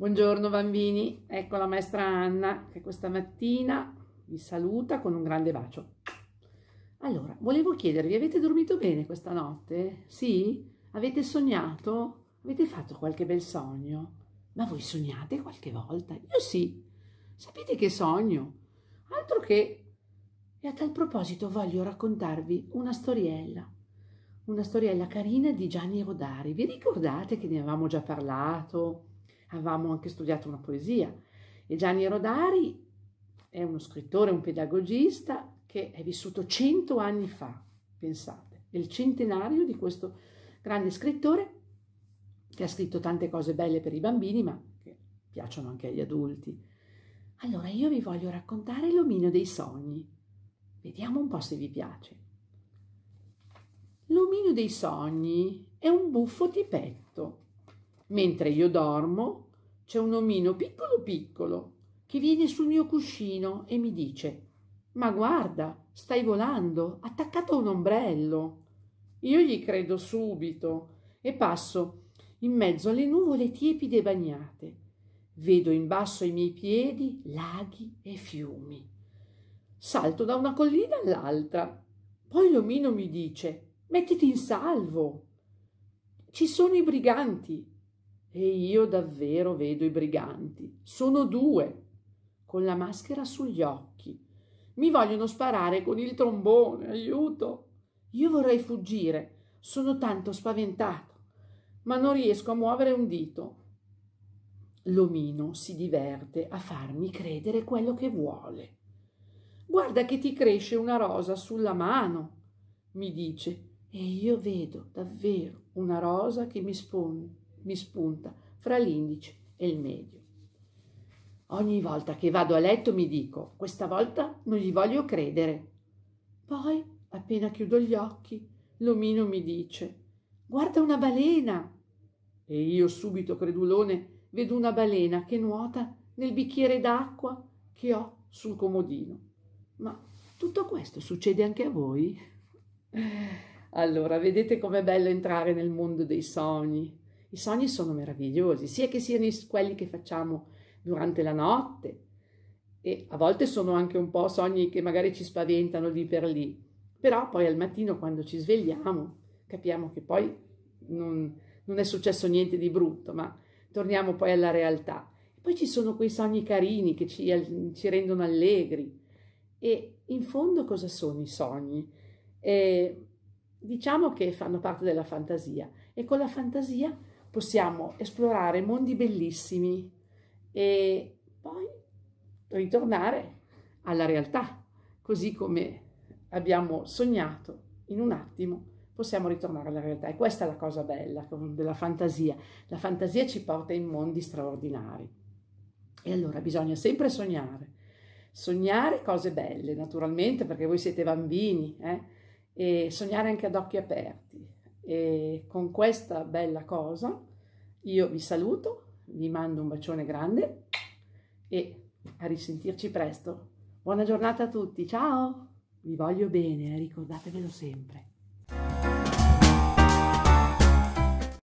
Buongiorno bambini, ecco la maestra Anna che questa mattina vi saluta con un grande bacio. Allora, volevo chiedervi, avete dormito bene questa notte? Sì? Avete sognato? Avete fatto qualche bel sogno? Ma voi sognate qualche volta? Io sì. Sapete che sogno? Altro che... E a tal proposito voglio raccontarvi una storiella una storiella carina di Gianni Rodari. Vi ricordate che ne avevamo già parlato? avevamo anche studiato una poesia. E Gianni Rodari è uno scrittore, un pedagogista che è vissuto cento anni fa, pensate, il centenario di questo grande scrittore che ha scritto tante cose belle per i bambini, ma che piacciono anche agli adulti. Allora io vi voglio raccontare l'omino dei sogni. Vediamo un po' se vi piace. L'omino dei sogni è un buffo tipetto Mentre io dormo, c'è un omino piccolo piccolo che viene sul mio cuscino e mi dice Ma guarda, stai volando, attaccato a un ombrello. Io gli credo subito e passo in mezzo alle nuvole tiepide bagnate. Vedo in basso ai miei piedi laghi e fiumi. Salto da una collina all'altra. Poi l'omino mi dice Mettiti in salvo. Ci sono i briganti, e io davvero vedo i briganti. Sono due, con la maschera sugli occhi. Mi vogliono sparare con il trombone, aiuto! Io vorrei fuggire, sono tanto spaventato, ma non riesco a muovere un dito. L'omino si diverte a farmi credere quello che vuole. Guarda che ti cresce una rosa sulla mano, mi dice, e io vedo davvero una rosa che mi sfonda mi spunta fra l'indice e il medio. Ogni volta che vado a letto mi dico, questa volta non gli voglio credere. Poi, appena chiudo gli occhi, l'omino mi dice, guarda una balena. E io subito, credulone, vedo una balena che nuota nel bicchiere d'acqua che ho sul comodino. Ma tutto questo succede anche a voi? Eh, allora, vedete com'è bello entrare nel mondo dei sogni, i sogni sono meravigliosi, sia che siano quelli che facciamo durante la notte e a volte sono anche un po' sogni che magari ci spaventano lì per lì, però poi al mattino quando ci svegliamo capiamo che poi non, non è successo niente di brutto, ma torniamo poi alla realtà. Poi ci sono quei sogni carini che ci, ci rendono allegri. E in fondo cosa sono i sogni? Eh, diciamo che fanno parte della fantasia e con la fantasia possiamo esplorare mondi bellissimi e poi ritornare alla realtà, così come abbiamo sognato in un attimo possiamo ritornare alla realtà e questa è la cosa bella della fantasia. La fantasia ci porta in mondi straordinari e allora bisogna sempre sognare, sognare cose belle naturalmente perché voi siete bambini eh? e sognare anche ad occhi aperti, e con questa bella cosa io vi saluto, vi mando un bacione grande e a risentirci presto. Buona giornata a tutti, ciao! Vi voglio bene, eh, ricordatevelo sempre.